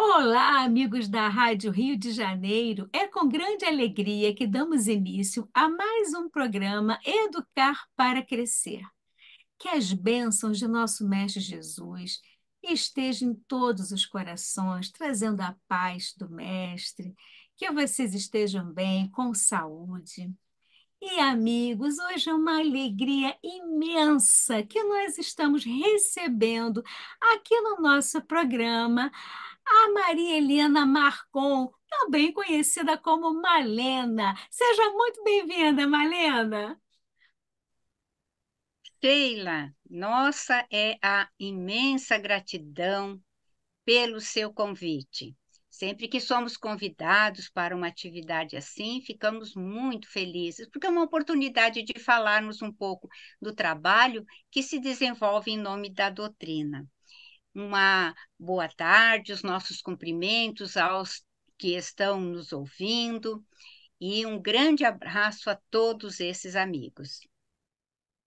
Olá, amigos da Rádio Rio de Janeiro. É com grande alegria que damos início a mais um programa Educar para Crescer. Que as bênçãos de nosso Mestre Jesus estejam em todos os corações, trazendo a paz do Mestre. Que vocês estejam bem, com saúde. E amigos, hoje é uma alegria imensa que nós estamos recebendo aqui no nosso programa a Maria Helena Marcon, também conhecida como Malena. Seja muito bem-vinda, Malena. Sheila, nossa é a imensa gratidão pelo seu convite. Sempre que somos convidados para uma atividade assim, ficamos muito felizes, porque é uma oportunidade de falarmos um pouco do trabalho que se desenvolve em nome da doutrina uma boa tarde, os nossos cumprimentos aos que estão nos ouvindo e um grande abraço a todos esses amigos.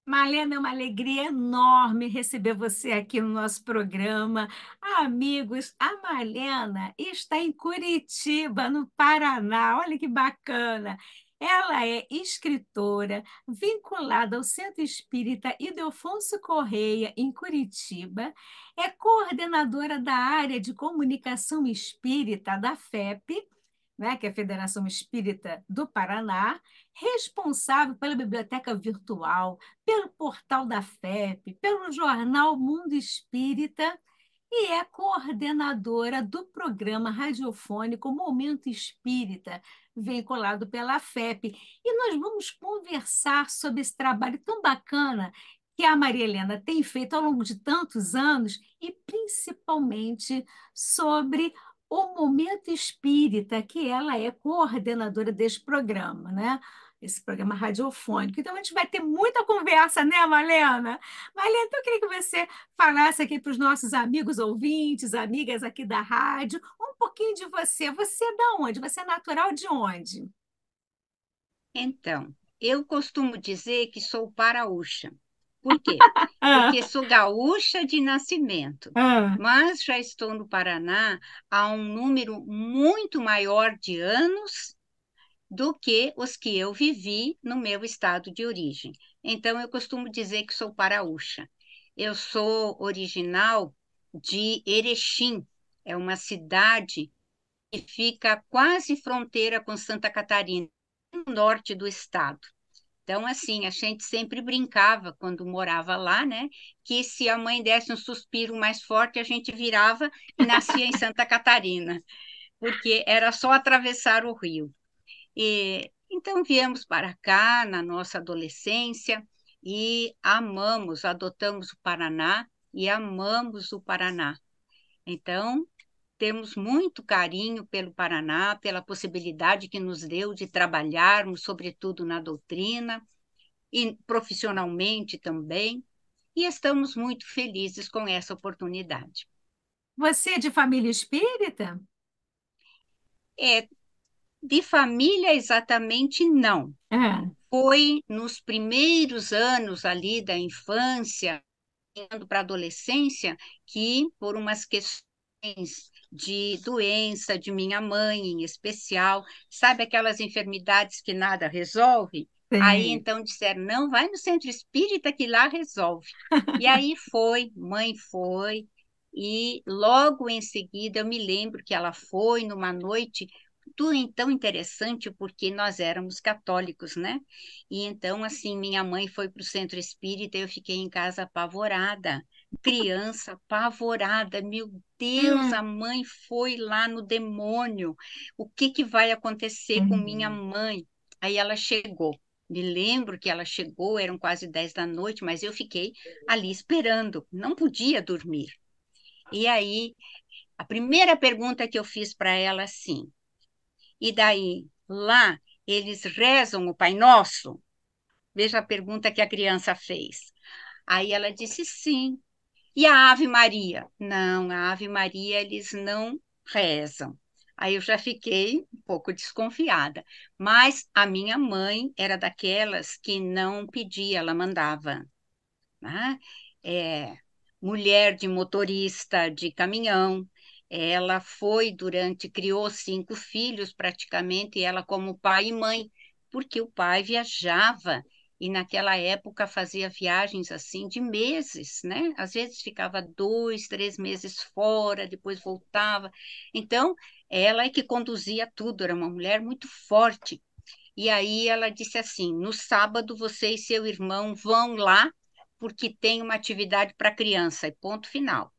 Malena, é uma alegria enorme receber você aqui no nosso programa. amigos, a Malena está em Curitiba, no Paraná. Olha que bacana. Ela é escritora vinculada ao Centro Espírita Ildefonso Correia, em Curitiba, é coordenadora da área de comunicação espírita da FEP, né, que é a Federação Espírita do Paraná, responsável pela biblioteca virtual, pelo portal da FEP, pelo jornal Mundo Espírita e é coordenadora do programa radiofônico Momento Espírita, veiculado pela FEP. E nós vamos conversar sobre esse trabalho tão bacana que a Maria Helena tem feito ao longo de tantos anos e principalmente sobre o momento espírita, que ela é coordenadora deste programa, né? esse programa radiofônico. Então, a gente vai ter muita conversa, né, Malena? Malena, então eu queria que você falasse aqui para os nossos amigos ouvintes, amigas aqui da rádio, um pouquinho de você. Você é da onde? Você é natural de onde? Então, eu costumo dizer que sou paraúcha. Por quê? Ah. Porque sou gaúcha de nascimento, ah. mas já estou no Paraná há um número muito maior de anos do que os que eu vivi no meu estado de origem. Então, eu costumo dizer que sou paraúcha. Eu sou original de Erechim, é uma cidade que fica quase fronteira com Santa Catarina, no norte do estado. Então, assim, a gente sempre brincava quando morava lá, né? Que se a mãe desse um suspiro mais forte, a gente virava e nascia em Santa Catarina, porque era só atravessar o rio. E, então viemos para cá na nossa adolescência e amamos, adotamos o Paraná e amamos o Paraná. Então, temos muito carinho pelo Paraná, pela possibilidade que nos deu de trabalharmos, sobretudo na doutrina e profissionalmente também, e estamos muito felizes com essa oportunidade. Você é de família espírita? É, de família exatamente não. É. Foi nos primeiros anos ali da infância, indo para a adolescência, que por umas questões de doença de minha mãe em especial, sabe aquelas enfermidades que nada resolve? Sim. Aí então disseram: não, vai no centro espírita que lá resolve. e aí foi, mãe foi, e logo em seguida eu me lembro que ela foi numa noite muito então interessante porque nós éramos católicos, né? E então assim minha mãe foi para o centro espírita, eu fiquei em casa apavorada, criança apavorada, meu Deus, hum. a mãe foi lá no demônio, o que que vai acontecer hum. com minha uhum. mãe? Aí ela chegou. Me lembro que ela chegou, eram quase 10 da noite, mas eu fiquei ali esperando, não podia dormir. E aí, a primeira pergunta que eu fiz para ela assim: e daí, lá, eles rezam o Pai Nosso? Veja a pergunta que a criança fez. Aí ela disse sim. E a Ave Maria? Não, a Ave Maria eles não rezam. Aí eu já fiquei um pouco desconfiada. Mas a minha mãe era daquelas que não pedia, ela mandava. Né? É, mulher de motorista de caminhão, ela foi durante, criou cinco filhos praticamente, ela como pai e mãe, porque o pai viajava e naquela época fazia viagens assim de meses, né? Às vezes ficava dois, três meses fora, depois voltava. Então, ela é que conduzia tudo, era uma mulher muito forte. E aí ela disse assim: no sábado você e seu irmão vão lá porque tem uma atividade para criança, e ponto final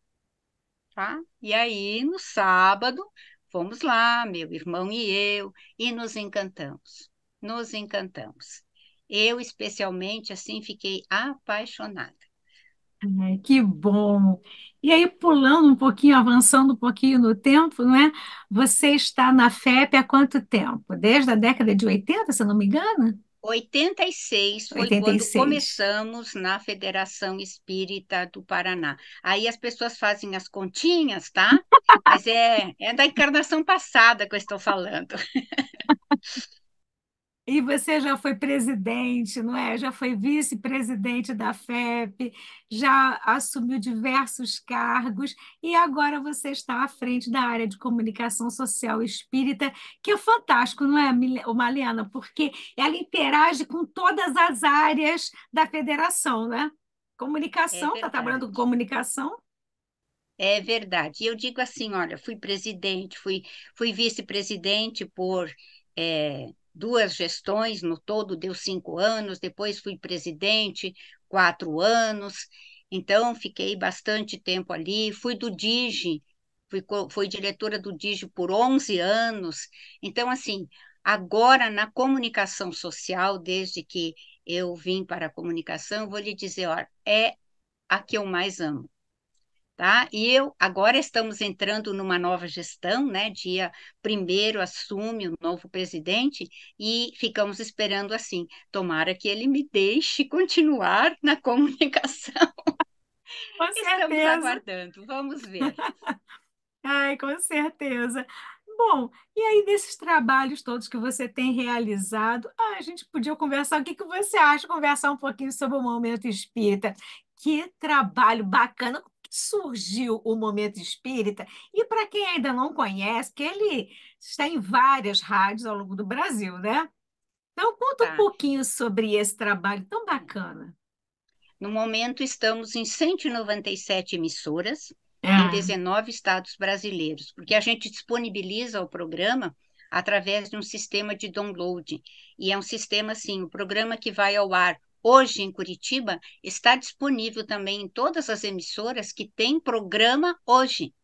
tá? E aí, no sábado, fomos lá, meu irmão e eu, e nos encantamos, nos encantamos. Eu, especialmente, assim, fiquei apaixonada. Ai, que bom! E aí, pulando um pouquinho, avançando um pouquinho no tempo, não é? Você está na FEP há quanto tempo? Desde a década de 80, se não me engano? 86 foi 86. quando começamos na Federação Espírita do Paraná. Aí as pessoas fazem as continhas, tá? Mas é, é da encarnação passada que eu estou falando. E você já foi presidente, não é? Já foi vice-presidente da FEP, já assumiu diversos cargos e agora você está à frente da área de comunicação social espírita, que é fantástico, não é, Malena? Porque ela interage com todas as áreas da federação, né? É comunicação, está trabalhando com comunicação? É verdade. E eu digo assim: olha, fui presidente, fui, fui vice-presidente por. É duas gestões, no todo deu cinco anos, depois fui presidente, quatro anos, então fiquei bastante tempo ali, fui do DIGI, fui, fui diretora do DIGI por 11 anos, então assim, agora na comunicação social, desde que eu vim para a comunicação, vou lhe dizer, ó é a que eu mais amo. Tá? E eu agora estamos entrando numa nova gestão, né? Dia primeiro assume o novo presidente e ficamos esperando assim, tomara que ele me deixe continuar na comunicação. Com estamos certeza. aguardando, vamos ver. Ai, com certeza. Bom, e aí desses trabalhos todos que você tem realizado, a gente podia conversar, o que, que você acha, conversar um pouquinho sobre o Momento Espírita. Que trabalho bacana, surgiu o Momento Espírita. E para quem ainda não conhece, que ele está em várias rádios ao longo do Brasil, né? Então, conta tá. um pouquinho sobre esse trabalho tão bacana. No momento, estamos em 197 emissoras é. em 19 estados brasileiros, porque a gente disponibiliza o programa através de um sistema de download. E é um sistema, assim, o um programa que vai ao ar hoje em Curitiba, está disponível também em todas as emissoras que têm programa hoje.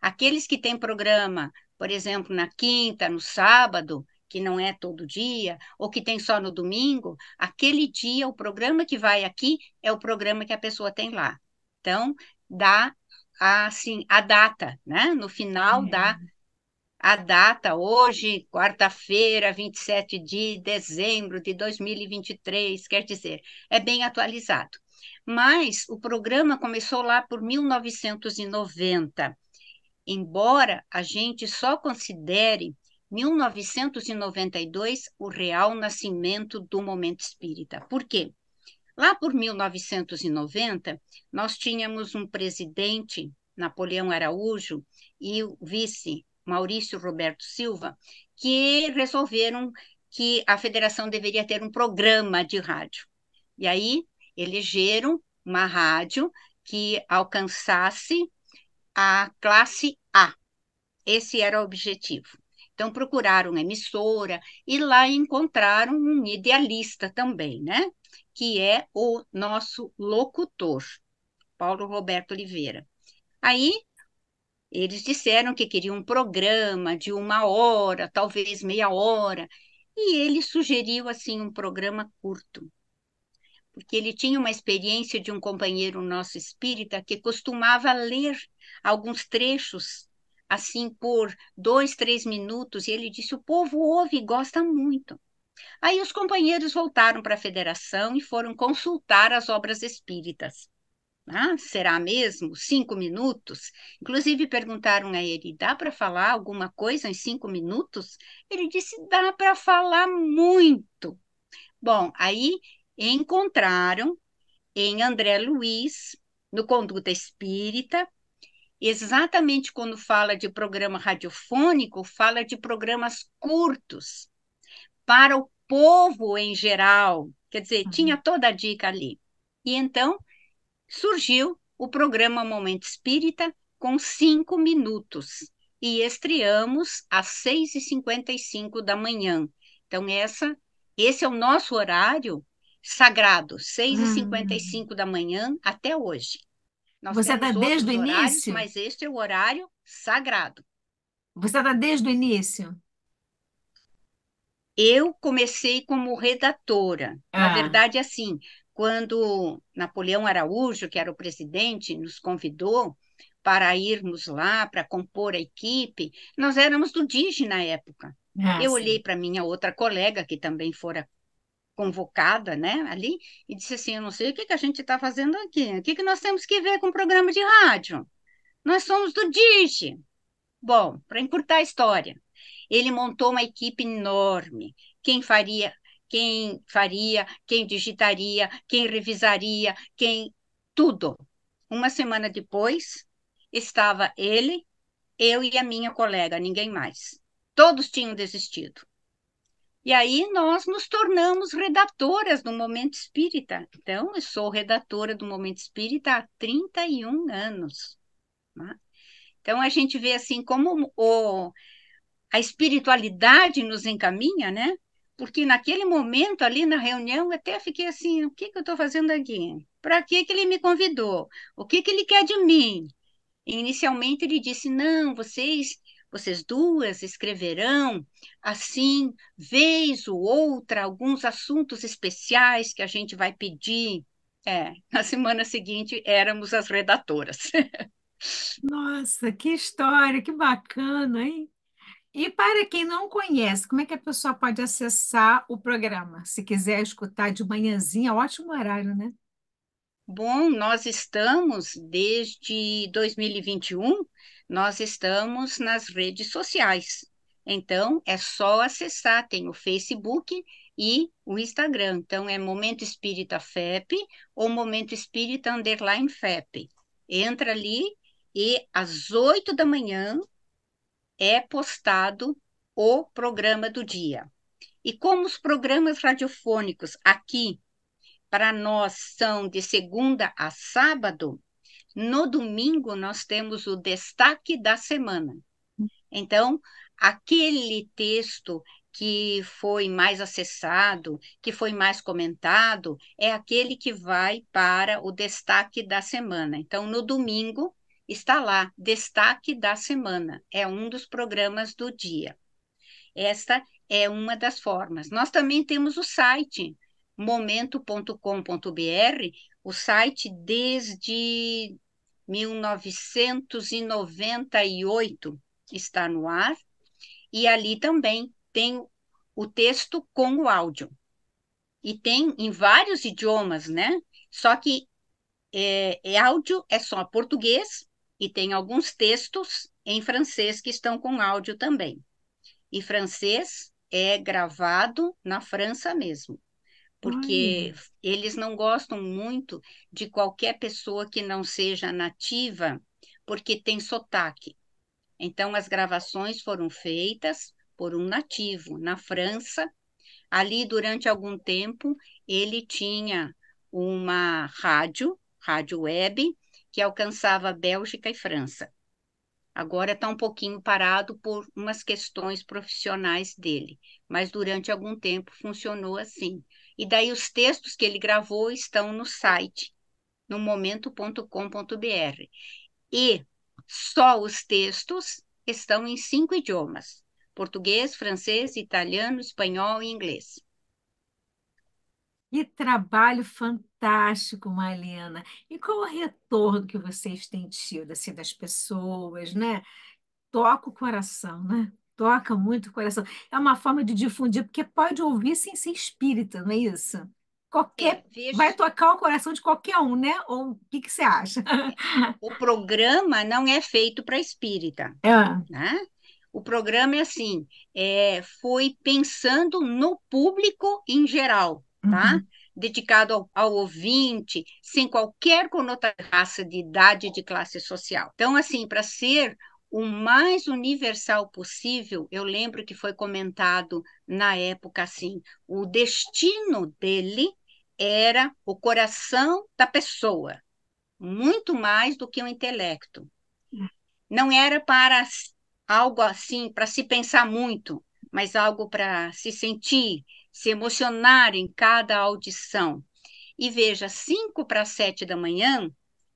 Aqueles que têm programa, por exemplo, na quinta, no sábado, que não é todo dia, ou que tem só no domingo, aquele dia, o programa que vai aqui é o programa que a pessoa tem lá. Então, dá assim, a data, né? No final é. da a data hoje, quarta-feira, 27 de dezembro de 2023, quer dizer, é bem atualizado. Mas o programa começou lá por 1990. Embora a gente só considere 1992 o real nascimento do momento espírita. Por quê? Lá por 1990, nós tínhamos um presidente, Napoleão Araújo, e o vice, Maurício Roberto Silva, que resolveram que a federação deveria ter um programa de rádio. E aí elegeram uma rádio que alcançasse a classe A. Esse era o objetivo. Então procuraram uma emissora e lá encontraram um idealista também, né? Que é o nosso locutor, Paulo Roberto Oliveira. Aí eles disseram que queriam um programa de uma hora, talvez meia hora, e ele sugeriu assim um programa curto, porque ele tinha uma experiência de um companheiro nosso espírita que costumava ler alguns trechos assim por dois, três minutos, e ele disse: o povo ouve e gosta muito. Aí os companheiros voltaram para a federação e foram consultar as obras espíritas. Ah, será mesmo? Cinco minutos? Inclusive perguntaram a ele: dá para falar alguma coisa em cinco minutos? Ele disse: dá para falar muito. Bom, aí encontraram em André Luiz, no Conduta Espírita, exatamente quando fala de programa radiofônico, fala de programas curtos, para o povo em geral. Quer dizer, uhum. tinha toda a dica ali. E então surgiu o programa Momento Espírita com cinco minutos e estreamos às 6h55 da manhã. Então, essa, esse é o nosso horário sagrado, 6h55 hum. da manhã até hoje. Nós Você está desde o início? Mas este é o horário sagrado. Você está desde o início? Eu comecei como redatora. Ah. Na verdade, assim, quando Napoleão Araújo, que era o presidente, nos convidou para irmos lá, para compor a equipe, nós éramos do digi na época. Ah, eu sim. olhei para minha outra colega, que também fora convocada né, ali, e disse assim: Eu não sei o que, que a gente está fazendo aqui, o que, que nós temos que ver com o programa de rádio? Nós somos do digi. Bom, para encurtar a história, ele montou uma equipe enorme. Quem faria quem faria, quem digitaria, quem revisaria, quem. tudo. Uma semana depois, estava ele, eu e a minha colega, ninguém mais. Todos tinham desistido. E aí nós nos tornamos redatoras do Momento Espírita. Então, eu sou redatora do Momento Espírita há 31 anos. Né? Então, a gente vê assim como o, a espiritualidade nos encaminha, né? porque naquele momento ali na reunião até fiquei assim, o que que eu estou fazendo aqui? Para que que ele me convidou? O que que ele quer de mim? E inicialmente ele disse: "Não, vocês vocês duas escreverão assim, vez ou outra, alguns assuntos especiais que a gente vai pedir. É, na semana seguinte éramos as redatoras. Nossa, que história, que bacana, hein? E para quem não conhece, como é que a pessoa pode acessar o programa? Se quiser escutar de manhãzinha, ótimo horário, né? Bom, nós estamos desde 2021, nós estamos nas redes sociais. Então é só acessar, tem o Facebook e o Instagram. Então é Momento Espírita FEP ou Momento Espírita Underline FEP. Entra ali e às oito da manhã é postado o programa do dia. E como os programas radiofônicos aqui para nós são de segunda a sábado, no domingo nós temos o destaque da semana. Então, aquele texto que foi mais acessado, que foi mais comentado, é aquele que vai para o destaque da semana. Então, no domingo, está lá, Destaque da Semana, é um dos programas do dia. Esta é uma das formas. Nós também temos o site momento.com.br, o site desde 1998 está no ar, e ali também tem o texto com o áudio. E tem em vários idiomas, né? Só que é, é áudio é só português e tem alguns textos em francês que estão com áudio também. E francês é gravado na França mesmo, porque Ai. eles não gostam muito de qualquer pessoa que não seja nativa, porque tem sotaque. Então, as gravações foram feitas por um nativo na França. Ali, durante algum tempo, ele tinha uma rádio, rádio web, que alcançava Bélgica e França. Agora está um pouquinho parado por umas questões profissionais dele, mas durante algum tempo funcionou assim. E daí os textos que ele gravou estão no site, no momento.com.br. E só os textos estão em cinco idiomas: português, francês, italiano, espanhol e inglês. Que trabalho fantástico, Malena. E qual o retorno que vocês têm tido assim, das pessoas, né? Toca o coração, né? Toca muito o coração. É uma forma de difundir, porque pode ouvir sem ser espírita, não é isso? Qualquer, é, vai tocar o coração de qualquer um, né? Ou o que, que você acha? É, o programa não é feito para espírita. É. Né? O programa é assim, é, foi pensando no público em geral tá? Uhum. Dedicado ao, ao, ouvinte, sem qualquer conotação de de idade, de classe social. Então, assim, para ser o mais universal possível, eu lembro que foi comentado na época assim: o destino dele era o coração da pessoa, muito mais do que o intelecto. Não era para algo assim, para se pensar muito, mas algo para se sentir, se emocionar em cada audição. E veja, 5 para 7 da manhã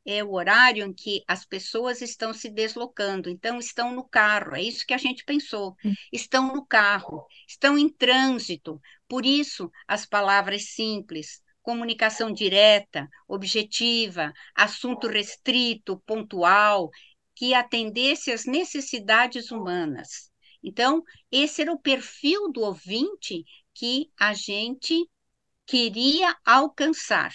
é o horário em que as pessoas estão se deslocando, então estão no carro, é isso que a gente pensou. Hum. Estão no carro, estão em trânsito. Por isso, as palavras simples, comunicação direta, objetiva, assunto restrito, pontual, que atendesse às necessidades humanas. Então, esse era o perfil do ouvinte que a gente queria alcançar.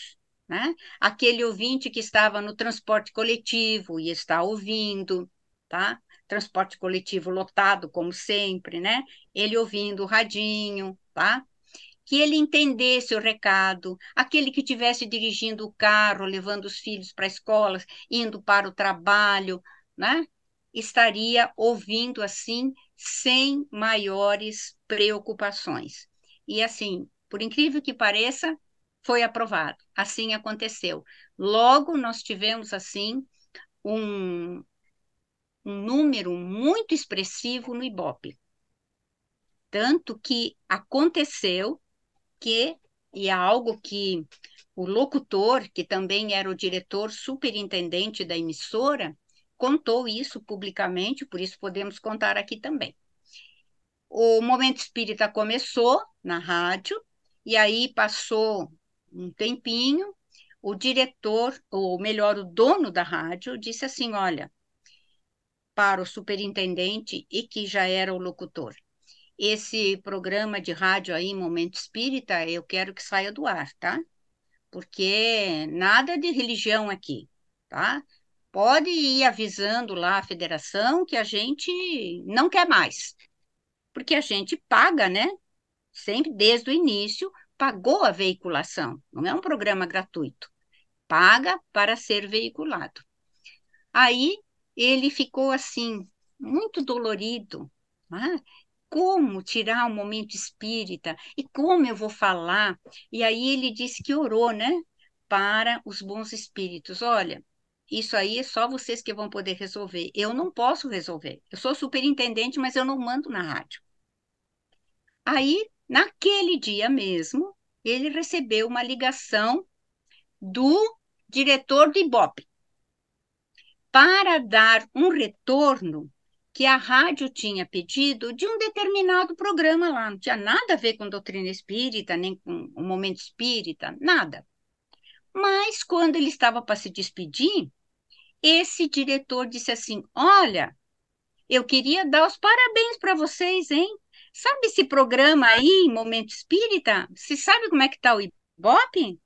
Né? Aquele ouvinte que estava no transporte coletivo e está ouvindo, tá? Transporte coletivo lotado, como sempre, né? Ele ouvindo o radinho, tá? Que ele entendesse o recado, aquele que estivesse dirigindo o carro, levando os filhos para a escola, indo para o trabalho, né? Estaria ouvindo assim sem maiores preocupações. E assim, por incrível que pareça, foi aprovado. Assim aconteceu. Logo, nós tivemos, assim, um, um número muito expressivo no Ibope. Tanto que aconteceu que, e é algo que o locutor, que também era o diretor superintendente da emissora, contou isso publicamente, por isso podemos contar aqui também o Momento Espírita começou na rádio, e aí passou um tempinho, o diretor, ou melhor, o dono da rádio, disse assim: olha, para o superintendente e que já era o locutor. Esse programa de rádio aí, Momento Espírita, eu quero que saia do ar, tá? Porque nada de religião aqui, tá? Pode ir avisando lá a federação que a gente não quer mais, porque a gente paga, né? Sempre desde o início pagou a veiculação, não é um programa gratuito. Paga para ser veiculado. Aí ele ficou assim, muito dolorido. Né? Como tirar o momento espírita? E como eu vou falar? E aí ele disse que orou, né? Para os bons espíritos. Olha, isso aí é só vocês que vão poder resolver. Eu não posso resolver. Eu sou superintendente, mas eu não mando na rádio. Aí, naquele dia mesmo, ele recebeu uma ligação do diretor do Ibope para dar um retorno que a rádio tinha pedido de um determinado programa lá. Não tinha nada a ver com doutrina espírita, nem com o momento espírita, nada. Mas quando ele estava para se despedir, esse diretor disse assim: Olha, eu queria dar os parabéns para vocês, hein? Sabe esse programa aí, Momento Espírita? Você sabe como é que está o Ibope?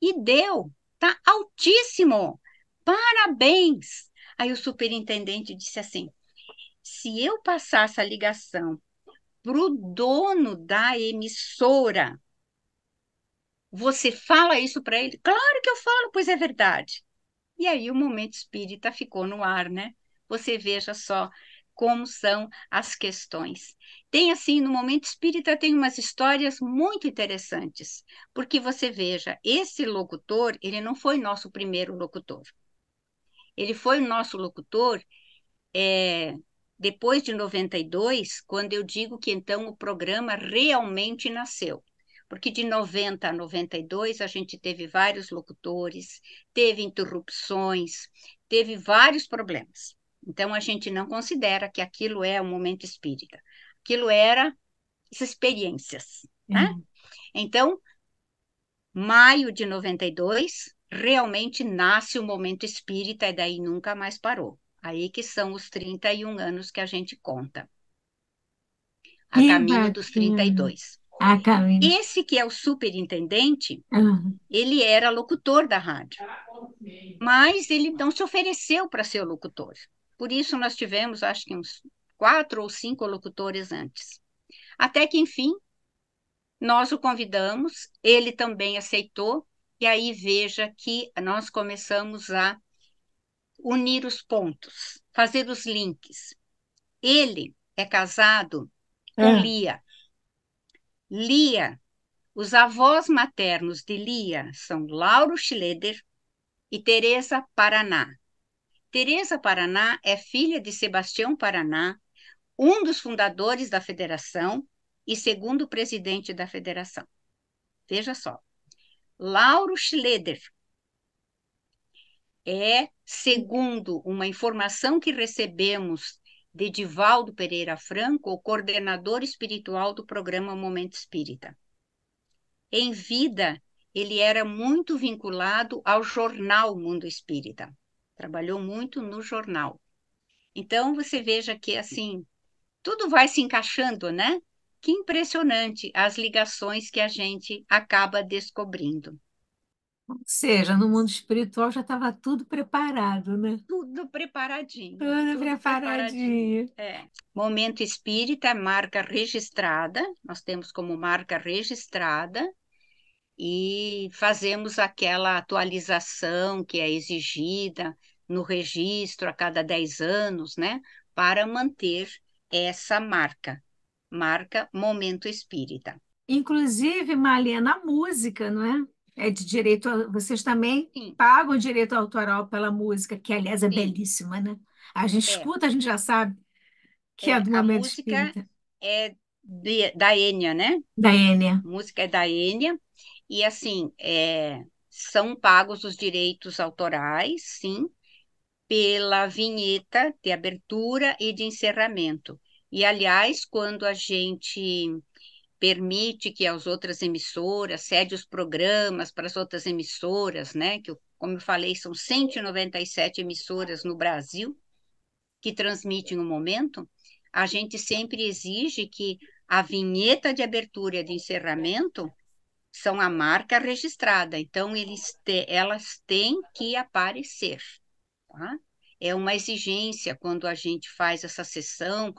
E deu, tá altíssimo. Parabéns! Aí o superintendente disse assim: se eu passar essa ligação para o dono da emissora, você fala isso para ele? Claro que eu falo, pois é verdade. E aí o momento espírita ficou no ar, né? Você veja só como são as questões. Tem assim, no momento espírita tem umas histórias muito interessantes, porque você veja, esse locutor, ele não foi nosso primeiro locutor. Ele foi o nosso locutor é, depois de 92, quando eu digo que então o programa realmente nasceu. Porque de 90 a 92 a gente teve vários locutores, teve interrupções, teve vários problemas. Então, a gente não considera que aquilo é um momento espírita. Aquilo era experiências, né? Uhum. Então, maio de 92, realmente nasce o momento espírita e daí nunca mais parou. Aí que são os 31 anos que a gente conta. A que caminho bacana. dos 32. A caminho. Esse que é o superintendente, uhum. ele era locutor da rádio. Mas ele não se ofereceu para ser locutor. Por isso, nós tivemos, acho que uns quatro ou cinco locutores antes. Até que, enfim, nós o convidamos, ele também aceitou, e aí veja que nós começamos a unir os pontos, fazer os links. Ele é casado com é. Lia. Lia, os avós maternos de Lia são Lauro Schleder e Teresa Paraná. Teresa Paraná é filha de Sebastião Paraná, um dos fundadores da federação e segundo presidente da federação. Veja só. Lauro Schleder é, segundo uma informação que recebemos de Divaldo Pereira Franco, o coordenador espiritual do programa Momento Espírita. Em vida, ele era muito vinculado ao jornal Mundo Espírita trabalhou muito no jornal. Então você veja que assim tudo vai se encaixando, né? Que impressionante as ligações que a gente acaba descobrindo. Ou seja, no mundo espiritual já estava tudo preparado, né? Tudo preparadinho. Tudo, tudo preparadinho. preparadinho. É. Momento espírita, marca registrada, nós temos como marca registrada e fazemos aquela atualização que é exigida no registro a cada 10 anos, né, para manter essa marca, marca Momento Espírita. Inclusive, Malena, a música, não é? É de direito, a... vocês também Sim. pagam direito autoral pela música, que aliás é Sim. belíssima, né? A gente é. escuta, a gente já sabe que é, é do Momento Espírita. É da Enia, né? Da Enia. A música é da Enia e assim, é, são pagos os direitos autorais, sim, pela vinheta de abertura e de encerramento. E, aliás, quando a gente permite que as outras emissoras cede os programas para as outras emissoras, né? Que, como eu falei, são 197 emissoras no Brasil que transmitem o momento. A gente sempre exige que a vinheta de abertura e de encerramento são a marca registrada, então eles te, elas têm que aparecer. Tá? É uma exigência quando a gente faz essa sessão,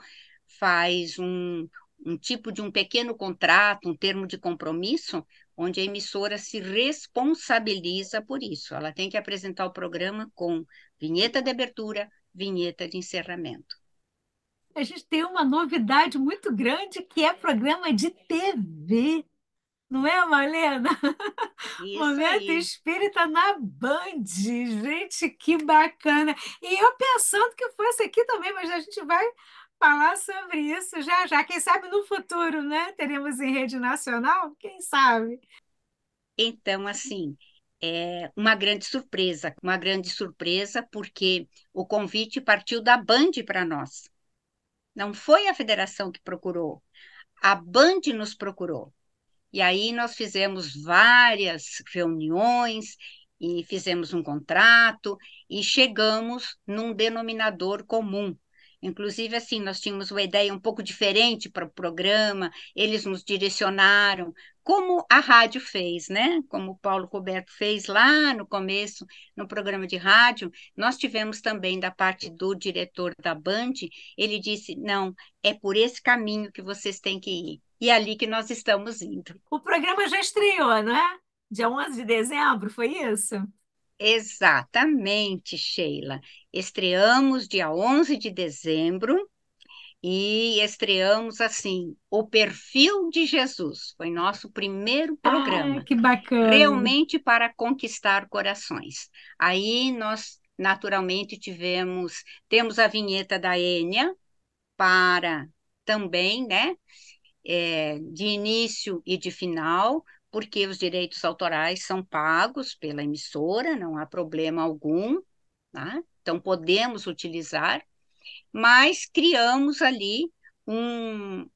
faz um, um tipo de um pequeno contrato, um termo de compromisso, onde a emissora se responsabiliza por isso. Ela tem que apresentar o programa com vinheta de abertura, vinheta de encerramento. A gente tem uma novidade muito grande que é programa de TV. Não é, Malena? Isso Momento aí. espírita na Band. Gente, que bacana. E eu pensando que fosse aqui também, mas a gente vai falar sobre isso já já. Quem sabe no futuro, né? Teremos em rede nacional? Quem sabe? Então, assim, é uma grande surpresa, uma grande surpresa, porque o convite partiu da Band para nós. Não foi a federação que procurou, a Band nos procurou. E aí nós fizemos várias reuniões e fizemos um contrato e chegamos num denominador comum. Inclusive, assim, nós tínhamos uma ideia um pouco diferente para o programa, eles nos direcionaram, como a rádio fez, né? Como o Paulo Roberto fez lá no começo, no programa de rádio, nós tivemos também da parte do diretor da Band, ele disse: não, é por esse caminho que vocês têm que ir e é ali que nós estamos indo. O programa já estreou, não é? Dia 11 de dezembro, foi isso? Exatamente, Sheila. Estreamos dia 11 de dezembro e estreamos assim, O Perfil de Jesus. Foi nosso primeiro programa. Ah, que bacana. Realmente para conquistar corações. Aí nós naturalmente tivemos, temos a vinheta da Enya para também, né? é, de início e de final, porque os direitos autorais são pagos pela emissora, não há problema algum, tá? então podemos utilizar, mas criamos ali um,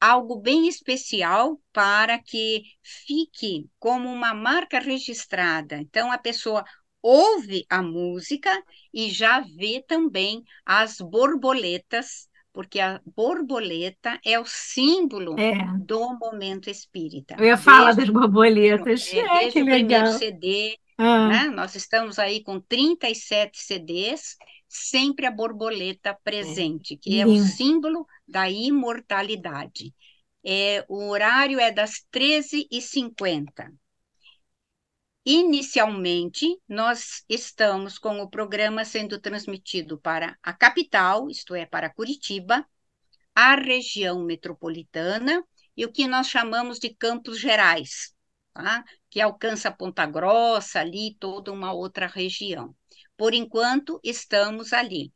algo bem especial para que fique como uma marca registrada. Então, a pessoa ouve a música e já vê também as borboletas porque a borboleta é o símbolo é. do momento espírita. Eu ia falar das borboletas. É, é, desde o legal. primeiro CD, ah. né? nós estamos aí com 37 CDs, sempre a borboleta é. presente, que é Sim. o símbolo da imortalidade. É, o horário é das 13h50. Inicialmente, nós estamos com o programa sendo transmitido para a capital, isto é, para Curitiba, a região metropolitana e o que nós chamamos de Campos Gerais, tá? que alcança Ponta Grossa, ali toda uma outra região. Por enquanto, estamos ali.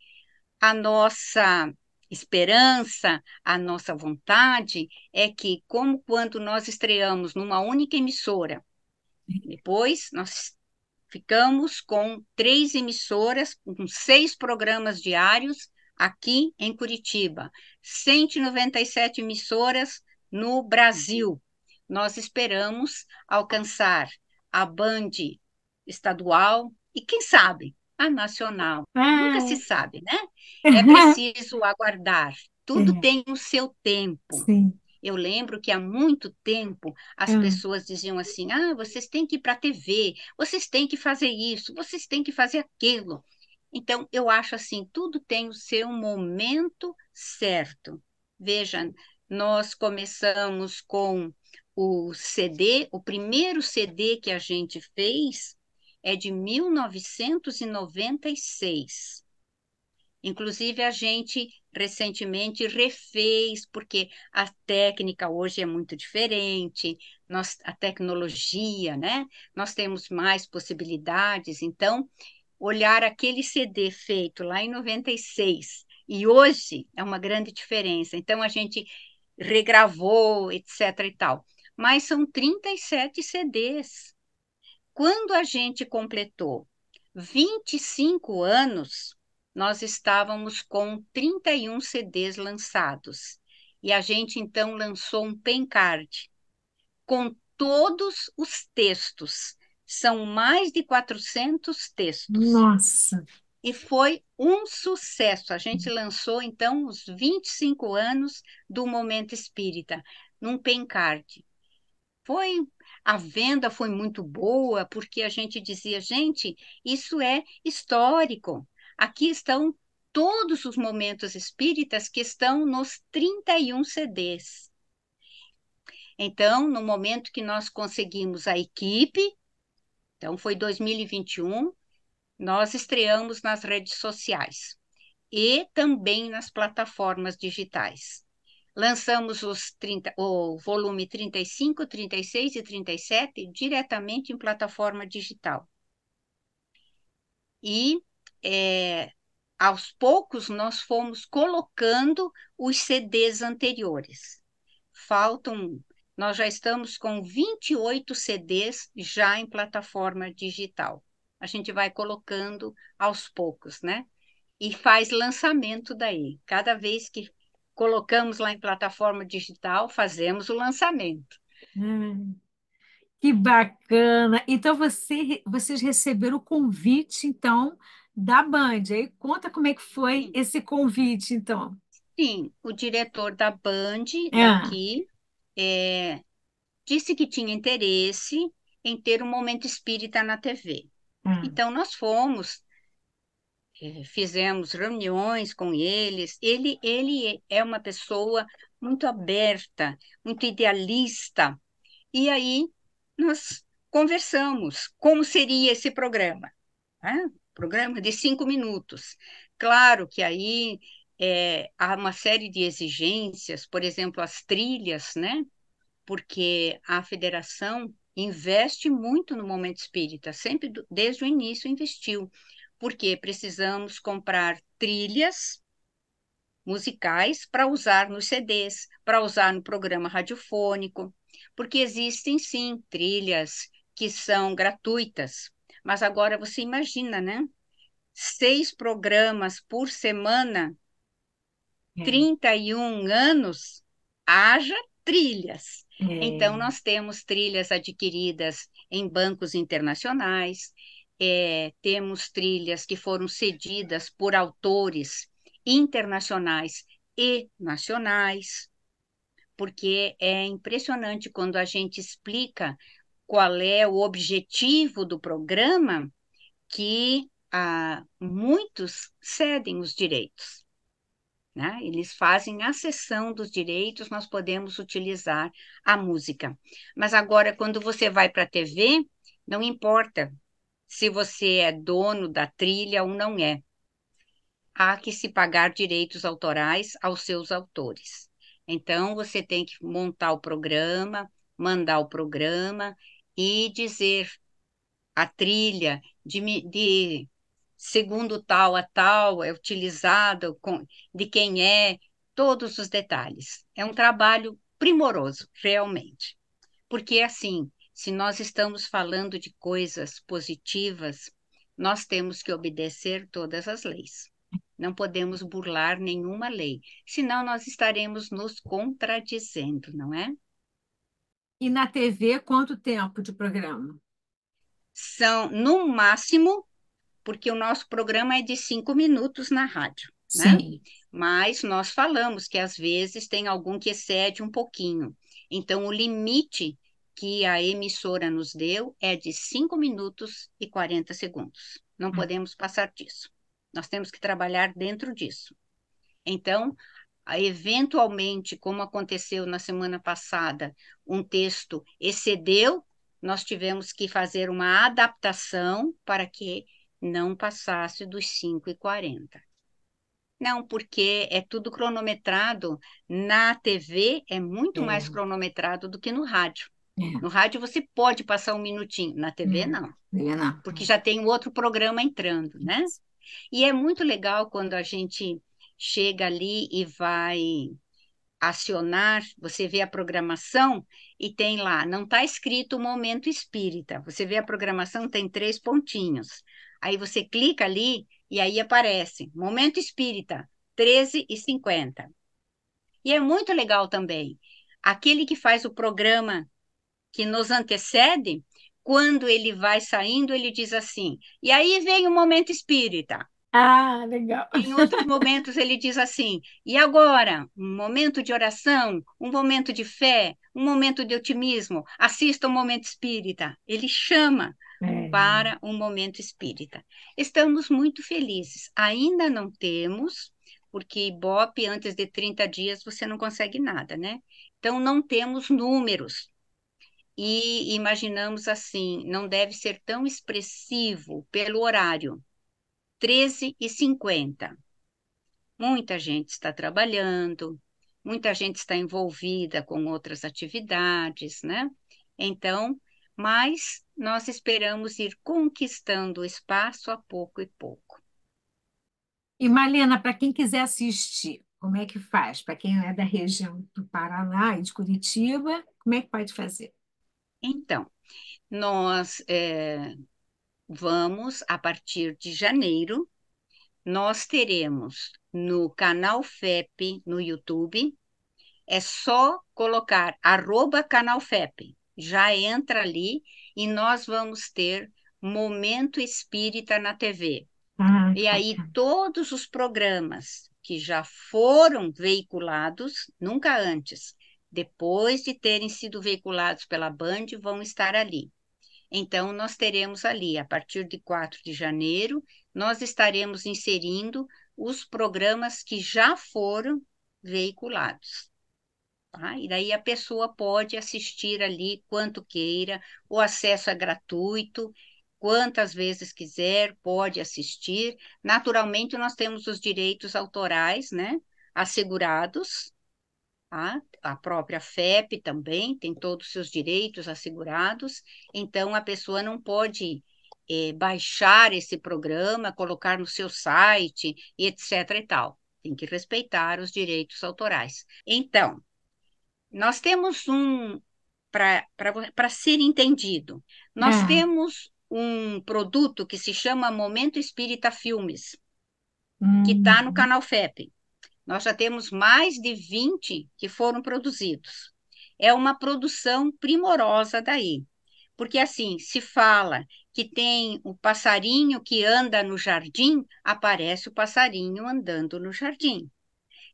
A nossa esperança, a nossa vontade é que, como quando nós estreamos numa única emissora, depois, nós ficamos com três emissoras, com seis programas diários aqui em Curitiba, 197 emissoras no Brasil. Nós esperamos alcançar a Band estadual e, quem sabe, a nacional. Nunca é. se sabe, né? É preciso aguardar. Tudo é. tem o seu tempo. Sim. Eu lembro que há muito tempo as hum. pessoas diziam assim: ah, vocês têm que ir para a TV, vocês têm que fazer isso, vocês têm que fazer aquilo. Então, eu acho assim: tudo tem o seu momento certo. Veja, nós começamos com o CD, o primeiro CD que a gente fez é de 1996. Inclusive, a gente recentemente refez, porque a técnica hoje é muito diferente, nós, a tecnologia, né? Nós temos mais possibilidades. Então, olhar aquele CD feito lá em 96 e hoje é uma grande diferença. Então, a gente regravou, etc e tal. Mas são 37 CDs. Quando a gente completou 25 anos, nós estávamos com 31 CDs lançados. E a gente então lançou um pencard com todos os textos. São mais de 400 textos. Nossa! E foi um sucesso. A gente lançou então os 25 anos do Momento Espírita num pencard. Foi a venda foi muito boa, porque a gente dizia, gente, isso é histórico. Aqui estão todos os momentos espíritas que estão nos 31 CDs. Então, no momento que nós conseguimos a equipe, então foi 2021, nós estreamos nas redes sociais e também nas plataformas digitais. Lançamos os 30, o volume 35, 36 e 37 diretamente em plataforma digital. E é, aos poucos, nós fomos colocando os CDs anteriores. Faltam, nós já estamos com 28 CDs já em plataforma digital. A gente vai colocando aos poucos, né? E faz lançamento daí. Cada vez que colocamos lá em plataforma digital, fazemos o lançamento. Hum, que bacana! Então você, vocês receberam o convite, então, da Band. Aí conta como é que foi esse convite, então. Sim, o diretor da Band é. aqui é, disse que tinha interesse em ter um momento espírita na TV. Hum. Então nós fomos, é, fizemos reuniões com eles. Ele, ele é uma pessoa muito aberta, muito idealista. E aí nós conversamos como seria esse programa. Né? programa de cinco minutos. Claro que aí é, há uma série de exigências, por exemplo, as trilhas, né? Porque a federação investe muito no momento espírita, sempre do, desde o início investiu, porque precisamos comprar trilhas musicais para usar nos CDs, para usar no programa radiofônico, porque existem sim trilhas que são gratuitas, mas agora você imagina, né? Seis programas por semana, é. 31 anos, haja trilhas. É. Então, nós temos trilhas adquiridas em bancos internacionais, é, temos trilhas que foram cedidas por autores internacionais e nacionais, porque é impressionante quando a gente explica qual é o objetivo do programa, que ah, muitos cedem os direitos. Né? Eles fazem a cessão dos direitos, nós podemos utilizar a música. Mas agora, quando você vai para a TV, não importa se você é dono da trilha ou não é. Há que se pagar direitos autorais aos seus autores. Então, você tem que montar o programa, mandar o programa, e dizer a trilha de, de segundo tal a tal é utilizado, com, de quem é, todos os detalhes. É um trabalho primoroso, realmente. Porque, assim, se nós estamos falando de coisas positivas, nós temos que obedecer todas as leis. Não podemos burlar nenhuma lei, senão nós estaremos nos contradizendo, não é? E na TV, quanto tempo de programa? São, no máximo, porque o nosso programa é de cinco minutos na rádio, né? Sim. Mas nós falamos que às vezes tem algum que excede um pouquinho. Então, o limite que a emissora nos deu é de cinco minutos e 40 segundos. Não hum. podemos passar disso. Nós temos que trabalhar dentro disso. Então, eventualmente, como aconteceu na semana passada, um texto excedeu, nós tivemos que fazer uma adaptação para que não passasse dos 5h40. Não, porque é tudo cronometrado. Na TV é muito é. mais cronometrado do que no rádio. É. No rádio você pode passar um minutinho, na TV hum. não. É, não. Porque já tem outro programa entrando, né? E é muito legal quando a gente chega ali e vai acionar, você vê a programação e tem lá, não está escrito o momento espírita. Você vê a programação, tem três pontinhos. Aí você clica ali e aí aparece momento espírita, 13 e 50. E é muito legal também. Aquele que faz o programa que nos antecede, quando ele vai saindo, ele diz assim: e aí vem o momento espírita. Ah, legal. Em outros momentos ele diz assim: e agora? Um momento de oração, um momento de fé, um momento de otimismo. Assista o um momento espírita. Ele chama é. para um momento espírita. Estamos muito felizes. Ainda não temos, porque Ibope, antes de 30 dias, você não consegue nada, né? Então, não temos números e imaginamos assim, não deve ser tão expressivo pelo horário. 13h50. Muita gente está trabalhando, muita gente está envolvida com outras atividades, né? Então, mas nós esperamos ir conquistando o espaço a pouco e pouco. E Malena, para quem quiser assistir, como é que faz? Para quem é da região do Paraná e de Curitiba, como é que pode fazer? Então, nós é, vamos, a partir de janeiro, nós teremos no canal FEP no YouTube, é só colocar arroba canal FEP, já entra ali e nós vamos ter Momento Espírita na TV. Ah, e aí todos os programas que já foram veiculados, nunca antes, depois de terem sido veiculados pela Band, vão estar ali. Então, nós teremos ali, a partir de 4 de janeiro, nós estaremos inserindo os programas que já foram veiculados. Tá? E daí a pessoa pode assistir ali quanto queira, o acesso é gratuito, quantas vezes quiser, pode assistir. Naturalmente, nós temos os direitos autorais né, assegurados, a própria FEP também tem todos os seus direitos assegurados, então a pessoa não pode é, baixar esse programa, colocar no seu site, etc. e tal. Tem que respeitar os direitos autorais. Então, nós temos um, para ser entendido, nós é. temos um produto que se chama Momento Espírita Filmes, tá hum. que está no canal FEP. Nós já temos mais de 20 que foram produzidos. É uma produção primorosa daí. Porque assim, se fala que tem o passarinho que anda no jardim, aparece o passarinho andando no jardim.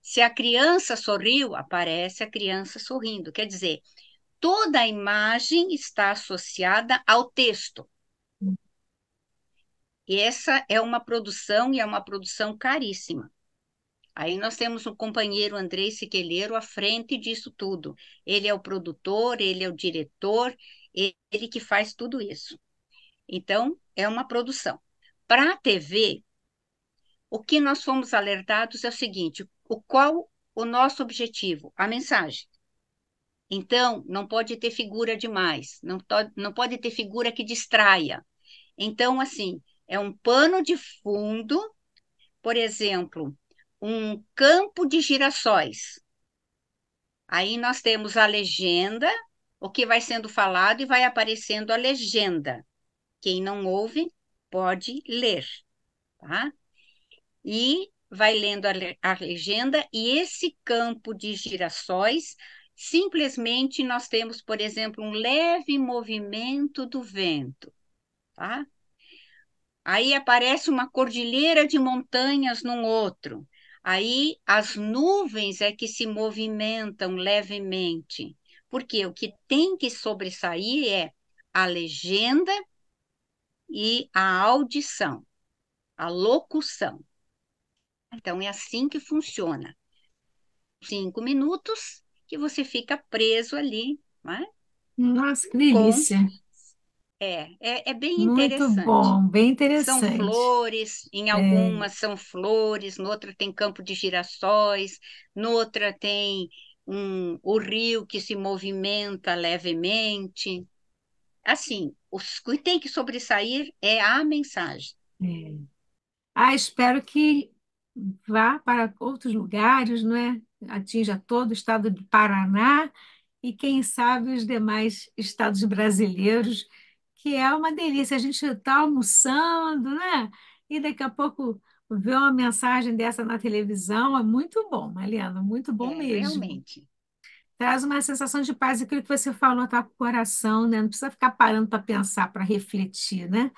Se a criança sorriu, aparece a criança sorrindo. Quer dizer, toda a imagem está associada ao texto. E essa é uma produção e é uma produção caríssima. Aí nós temos o companheiro Andrei Siqueleiro à frente disso tudo. Ele é o produtor, ele é o diretor, ele que faz tudo isso. Então, é uma produção. Para a TV, o que nós fomos alertados é o seguinte: o qual o nosso objetivo? A mensagem. Então, não pode ter figura demais, não, não pode ter figura que distraia. Então, assim, é um pano de fundo, por exemplo, um campo de girassóis. Aí nós temos a legenda, o que vai sendo falado e vai aparecendo a legenda. Quem não ouve pode ler, tá? E vai lendo a, a legenda e esse campo de girassóis, simplesmente nós temos, por exemplo, um leve movimento do vento, tá? Aí aparece uma cordilheira de montanhas num outro. Aí as nuvens é que se movimentam levemente, porque o que tem que sobressair é a legenda e a audição, a locução. Então é assim que funciona. Cinco minutos que você fica preso ali, não é? Nossa, que delícia! Com é, é, é bem interessante. Muito bom, bem interessante. São flores, em é. algumas são flores, noutra tem campo de girassóis, noutra tem um, o rio que se movimenta levemente. Assim, o que tem que sobressair é a mensagem. É. Ah, espero que vá para outros lugares, não é? Atinja todo o estado do Paraná e, quem sabe, os demais estados brasileiros que é uma delícia. A gente está almoçando, né? E daqui a pouco ver uma mensagem dessa na televisão é muito bom, Mariana, muito bom é, mesmo. Realmente. Traz uma sensação de paz, aquilo que você falou, toca tá o coração, né? Não precisa ficar parando para pensar, para refletir, né?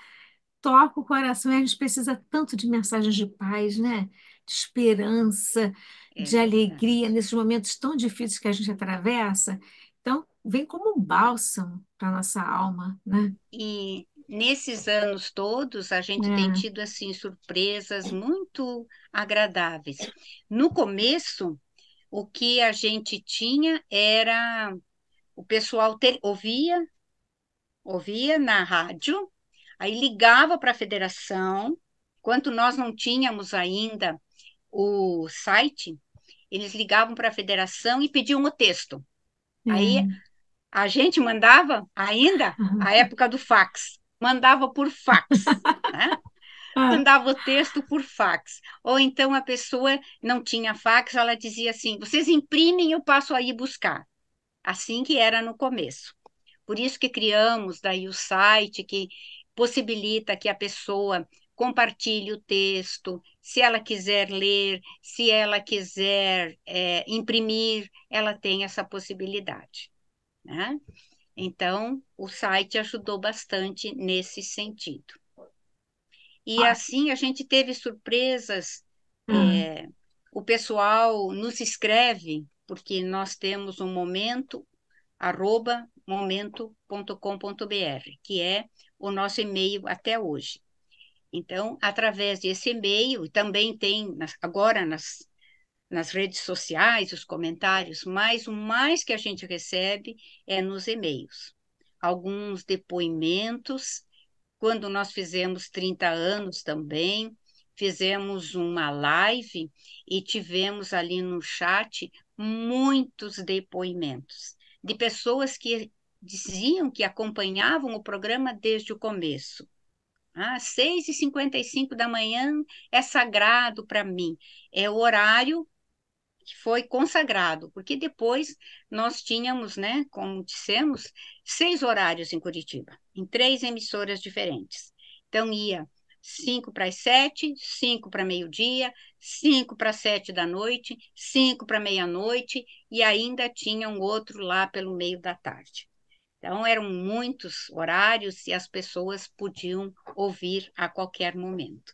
Toca o coração e a gente precisa tanto de mensagens de paz, né? de esperança, é, de alegria nesses momentos tão difíceis que a gente atravessa. Então, vem como um bálsamo para nossa alma, né? E nesses anos todos a gente é. tem tido assim surpresas muito agradáveis. No começo, o que a gente tinha era o pessoal ter, ouvia ouvia na rádio, aí ligava para a federação, Quanto nós não tínhamos ainda o site, eles ligavam para a federação e pediam o texto. Aí é. A gente mandava ainda, uhum. a época do fax, mandava por fax, né? Ah. mandava o texto por fax. Ou então a pessoa não tinha fax, ela dizia assim: vocês imprimem, eu passo aí buscar. Assim que era no começo. Por isso que criamos daí o site que possibilita que a pessoa compartilhe o texto, se ela quiser ler, se ela quiser é, imprimir, ela tem essa possibilidade. Né? Então, o site ajudou bastante nesse sentido. E ah. assim a gente teve surpresas. Hum. É, o pessoal nos escreve, porque nós temos um momento, arroba momento.com.br, que é o nosso e-mail até hoje. Então, através desse e-mail, também tem, agora nas nas redes sociais, os comentários, mas o mais que a gente recebe é nos e-mails. Alguns depoimentos, quando nós fizemos 30 anos também, fizemos uma live e tivemos ali no chat muitos depoimentos de pessoas que diziam que acompanhavam o programa desde o começo. Às ah, 6h55 da manhã é sagrado para mim, é o horário que foi consagrado, porque depois nós tínhamos, né, como dissemos, seis horários em Curitiba, em três emissoras diferentes. Então ia cinco para as sete, cinco para meio-dia, cinco para sete da noite, cinco para meia-noite e ainda tinha um outro lá pelo meio da tarde. Então eram muitos horários e as pessoas podiam ouvir a qualquer momento.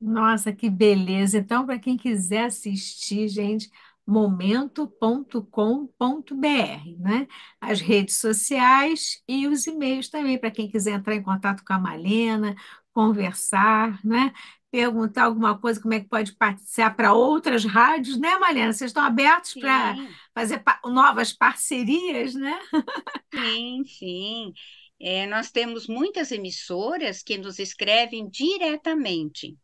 Nossa, que beleza! Então, para quem quiser assistir, gente, momento.com.br, né? As redes sociais e os e-mails também, para quem quiser entrar em contato com a Malena, conversar, né? Perguntar alguma coisa, como é que pode participar para outras rádios, né, Malena? Vocês estão abertos para fazer pa- novas parcerias, né? sim, sim. É, nós temos muitas emissoras que nos escrevem diretamente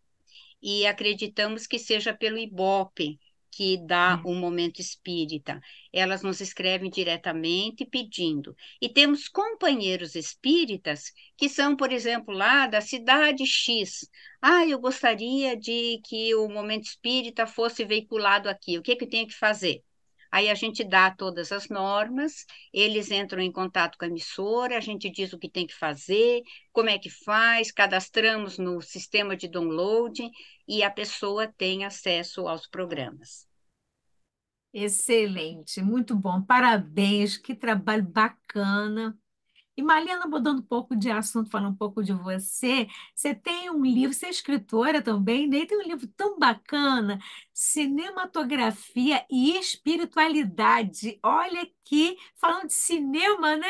e acreditamos que seja pelo IBope que dá o hum. um momento espírita. Elas nos escrevem diretamente pedindo. E temos companheiros espíritas que são, por exemplo, lá da cidade X. Ah, eu gostaria de que o momento espírita fosse veiculado aqui. O que, é que eu tenho que fazer? Aí a gente dá todas as normas, eles entram em contato com a emissora, a gente diz o que tem que fazer, como é que faz, cadastramos no sistema de download e a pessoa tem acesso aos programas. Excelente, muito bom, parabéns, que trabalho bacana. E Malena, mudando um pouco de assunto, falando um pouco de você, você tem um livro, você é escritora também, né? E tem um livro tão bacana, Cinematografia e Espiritualidade. Olha que, falando de cinema, né?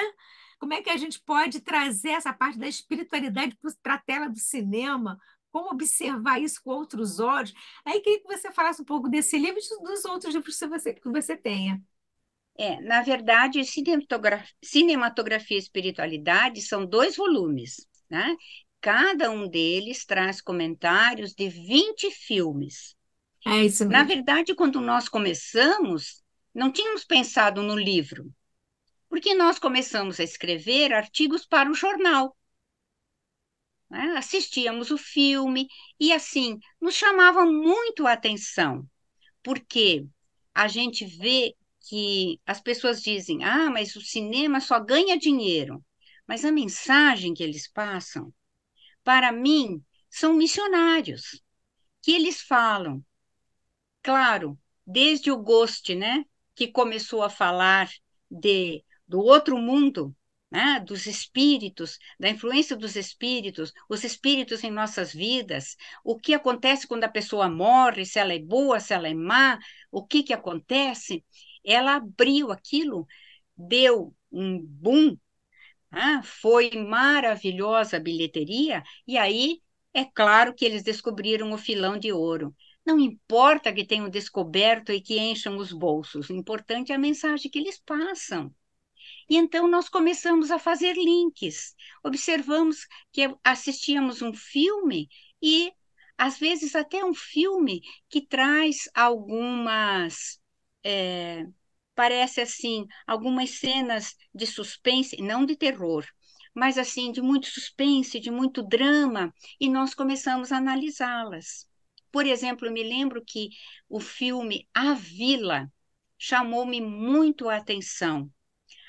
Como é que a gente pode trazer essa parte da espiritualidade para a tela do cinema? Como observar isso com outros olhos? Aí queria que você falasse um pouco desse livro e dos outros livros que você, que você tenha. É, na verdade, cinematografia, cinematografia e espiritualidade são dois volumes, né? Cada um deles traz comentários de 20 filmes. É isso mesmo. Na verdade, quando nós começamos, não tínhamos pensado no livro, porque nós começamos a escrever artigos para o jornal. Né? Assistíamos o filme e, assim, nos chamava muito a atenção, porque a gente vê que as pessoas dizem: ah, mas o cinema só ganha dinheiro. Mas a mensagem que eles passam, para mim, são missionários, que eles falam, claro, desde o Ghost, né, que começou a falar de do outro mundo, né, dos espíritos, da influência dos espíritos, os espíritos em nossas vidas, o que acontece quando a pessoa morre, se ela é boa, se ela é má, o que, que acontece ela abriu aquilo, deu um boom, ah, foi maravilhosa a bilheteria, e aí é claro que eles descobriram o filão de ouro. Não importa que tenham descoberto e que encham os bolsos, o importante é a mensagem que eles passam. E então nós começamos a fazer links. Observamos que assistíamos um filme e, às vezes, até um filme que traz algumas é, parece assim algumas cenas de suspense, não de terror, mas assim de muito suspense, de muito drama, e nós começamos a analisá-las. Por exemplo, me lembro que o filme A Vila chamou-me muito a atenção.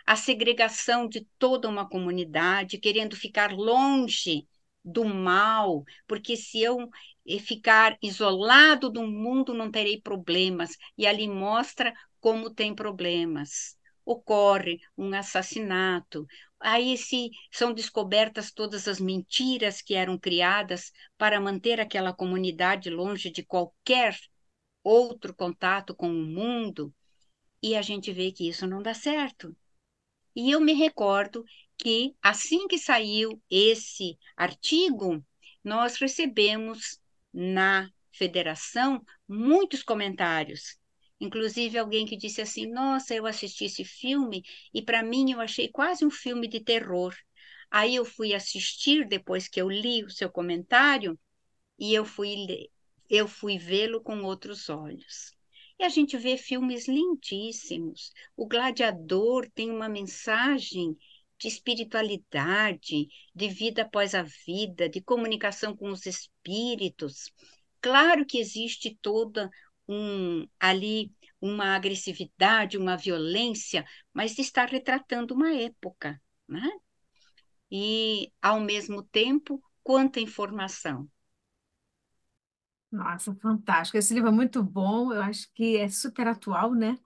A segregação de toda uma comunidade querendo ficar longe do mal, porque se eu e ficar isolado do mundo não terei problemas. E ali mostra como tem problemas. Ocorre um assassinato. Aí se são descobertas todas as mentiras que eram criadas para manter aquela comunidade longe de qualquer outro contato com o mundo, e a gente vê que isso não dá certo. E eu me recordo que assim que saiu esse artigo, nós recebemos na federação muitos comentários. Inclusive alguém que disse assim: "Nossa, eu assisti esse filme e para mim eu achei quase um filme de terror". Aí eu fui assistir depois que eu li o seu comentário e eu fui eu fui vê-lo com outros olhos. E a gente vê filmes lindíssimos. O Gladiador tem uma mensagem de espiritualidade, de vida após a vida, de comunicação com os espíritos. Claro que existe toda um ali uma agressividade, uma violência, mas está retratando uma época, né? E ao mesmo tempo, quanta informação. Nossa, fantástico. Esse livro é muito bom, eu acho que é super atual, né?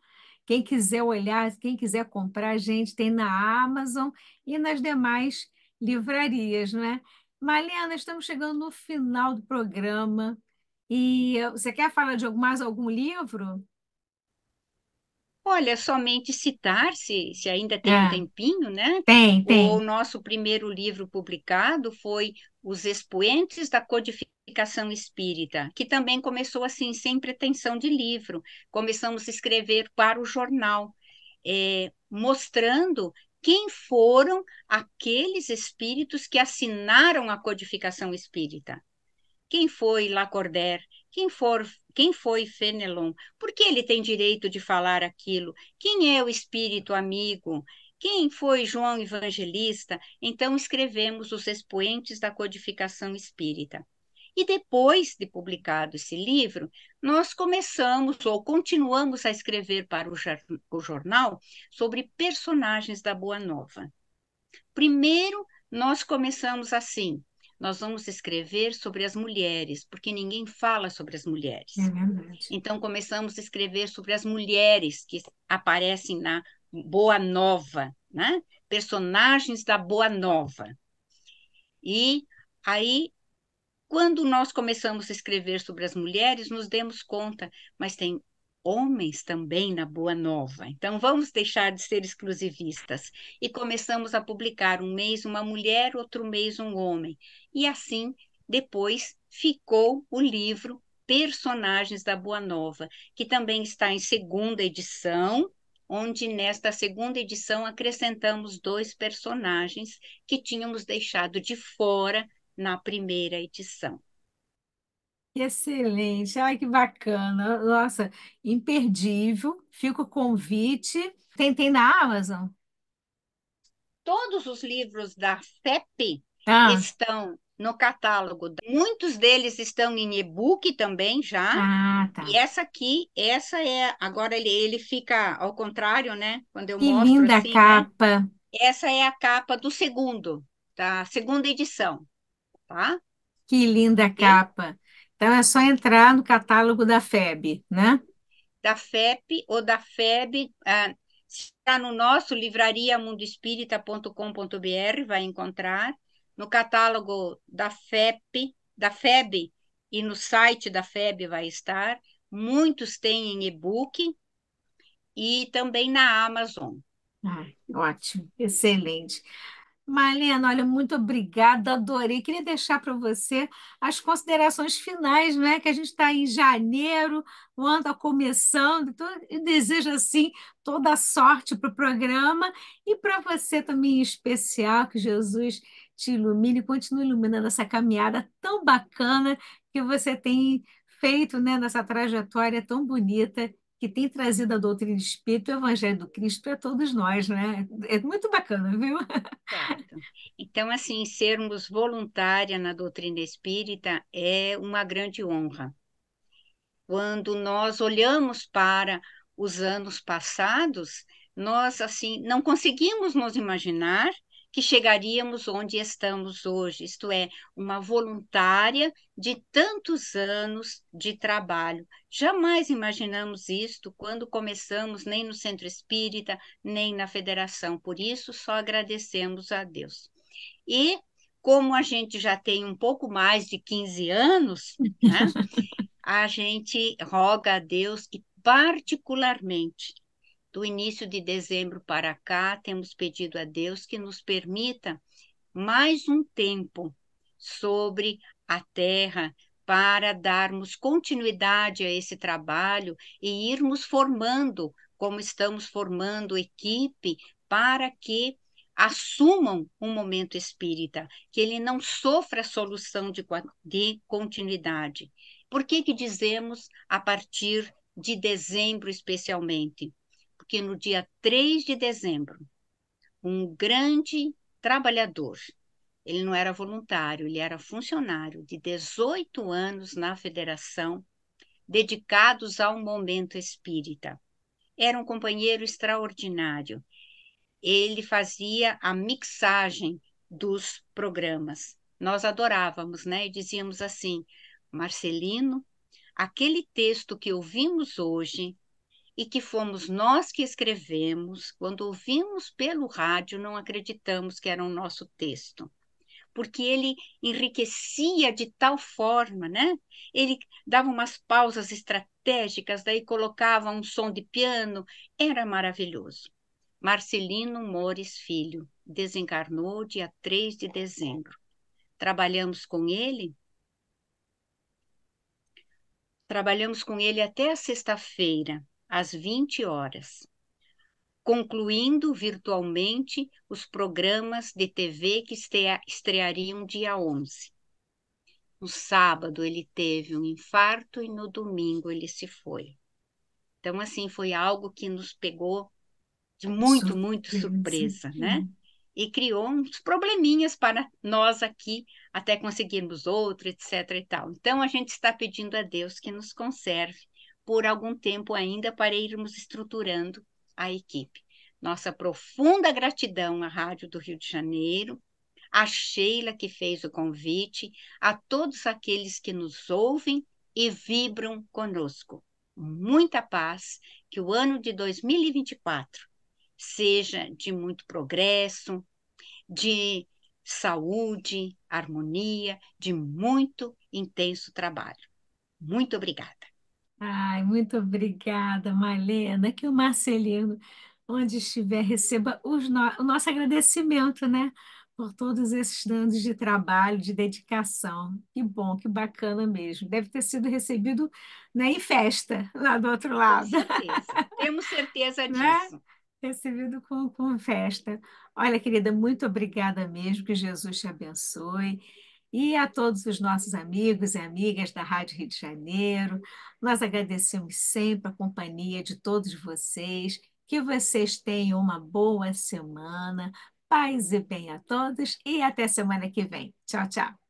Quem quiser olhar, quem quiser comprar, a gente, tem na Amazon e nas demais livrarias, né? Malena, estamos chegando no final do programa. E eh, você quer falar de mais algum livro? Olha, somente citar, se, se ainda tem é. um ah. tempinho, né? Tem, tem. O nosso primeiro livro publicado foi Os Expoentes da Codificação Espírita, que também começou assim, sem pretensão de livro. Começamos a escrever para o jornal, é, mostrando quem foram aqueles espíritos que assinaram a codificação espírita. Quem foi Lacordaire? Quem, for, quem foi Fenelon? Por que ele tem direito de falar aquilo? Quem é o espírito amigo? Quem foi João Evangelista? Então escrevemos os expoentes da codificação espírita. E depois de publicado esse livro, nós começamos ou continuamos a escrever para o jornal sobre personagens da Boa Nova. Primeiro, nós começamos assim: nós vamos escrever sobre as mulheres, porque ninguém fala sobre as mulheres. É verdade. Então, começamos a escrever sobre as mulheres que aparecem na Boa Nova, né? personagens da Boa Nova. E aí, quando nós começamos a escrever sobre as mulheres, nos demos conta, mas tem homens também na Boa Nova. Então, vamos deixar de ser exclusivistas. E começamos a publicar um mês uma mulher, outro mês um homem. E assim, depois, ficou o livro Personagens da Boa Nova, que também está em segunda edição, onde nesta segunda edição acrescentamos dois personagens que tínhamos deixado de fora na primeira edição. Que Excelente, ai que bacana, nossa, imperdível. Fica o convite. Tem, tem na Amazon? Todos os livros da FEP Ah, estão no catálogo. Muitos deles estão em e-book também já. ah, tá. E essa aqui, essa é. Agora ele, ele fica ao contrário, né? Quando eu Que mostro linda assim, né? capa. Essa é a capa do segundo, da tá? segunda edição, tá? Que linda Ele- capa. Então é só entrar no catálogo da FEB, né? Da FEP ou da FEB, ah, está no nosso livrariamundoespírita.com.br, vai encontrar no catálogo da FEP, da FEB e no site da FEB vai estar. Muitos têm em e-book e também na Amazon. Ah, ótimo, excelente. Marlena, olha, muito obrigada, adorei. Queria deixar para você as considerações finais, né? Que a gente está em janeiro, o ano está começando, então desejo assim toda a sorte para o programa e para você também em especial, que Jesus te ilumine, e continue iluminando essa caminhada tão bacana que você tem feito né, nessa trajetória tão bonita que tem trazido a doutrina espírita e o Evangelho do Cristo para é todos nós, né? É muito bacana, viu? Certo. Então, assim, sermos voluntária na doutrina espírita é uma grande honra. Quando nós olhamos para os anos passados, nós, assim, não conseguimos nos imaginar que chegaríamos onde estamos hoje, isto é, uma voluntária de tantos anos de trabalho. Jamais imaginamos isto quando começamos, nem no Centro Espírita, nem na Federação. Por isso, só agradecemos a Deus. E como a gente já tem um pouco mais de 15 anos, né, a gente roga a Deus que, particularmente, do início de dezembro para cá, temos pedido a Deus que nos permita mais um tempo sobre a terra para darmos continuidade a esse trabalho e irmos formando, como estamos formando equipe, para que assumam um momento espírita, que ele não sofra solução de, de continuidade. Por que, que dizemos a partir de dezembro, especialmente? porque no dia 3 de dezembro, um grande trabalhador, ele não era voluntário, ele era funcionário de 18 anos na federação, dedicados ao momento espírita. Era um companheiro extraordinário. Ele fazia a mixagem dos programas. Nós adorávamos, né? E dizíamos assim: Marcelino, aquele texto que ouvimos hoje e que fomos nós que escrevemos, quando ouvimos pelo rádio, não acreditamos que era o nosso texto, porque ele enriquecia de tal forma, né? Ele dava umas pausas estratégicas, daí colocava um som de piano, era maravilhoso. Marcelino Mores Filho desencarnou dia 3 de dezembro. Trabalhamos com ele Trabalhamos com ele até a sexta-feira, às 20 horas, concluindo virtualmente os programas de TV que estreariam dia 11. No sábado ele teve um infarto e no domingo ele se foi. Então, assim, foi algo que nos pegou de muito, surpresa, muito surpresa, sim. né? E criou uns probleminhas para nós aqui, até conseguirmos outro, etc e tal. Então, a gente está pedindo a Deus que nos conserve por algum tempo ainda para irmos estruturando a equipe. Nossa profunda gratidão à Rádio do Rio de Janeiro, à Sheila que fez o convite, a todos aqueles que nos ouvem e vibram conosco. Muita paz, que o ano de 2024 seja de muito progresso, de saúde, harmonia, de muito intenso trabalho. Muito obrigada. Ai, muito obrigada, Malena. Que o Marcelino, onde estiver, receba os no... o nosso agradecimento, né? Por todos esses anos de trabalho, de dedicação. Que bom, que bacana mesmo. Deve ter sido recebido né, em festa, lá do outro lado. Com certeza. Temos certeza né? disso. Né? Recebido com, com festa. Olha, querida, muito obrigada mesmo. Que Jesus te abençoe e a todos os nossos amigos e amigas da Rádio Rio de Janeiro, nós agradecemos sempre a companhia de todos vocês. Que vocês tenham uma boa semana. Paz e bem a todos e até semana que vem. Tchau, tchau.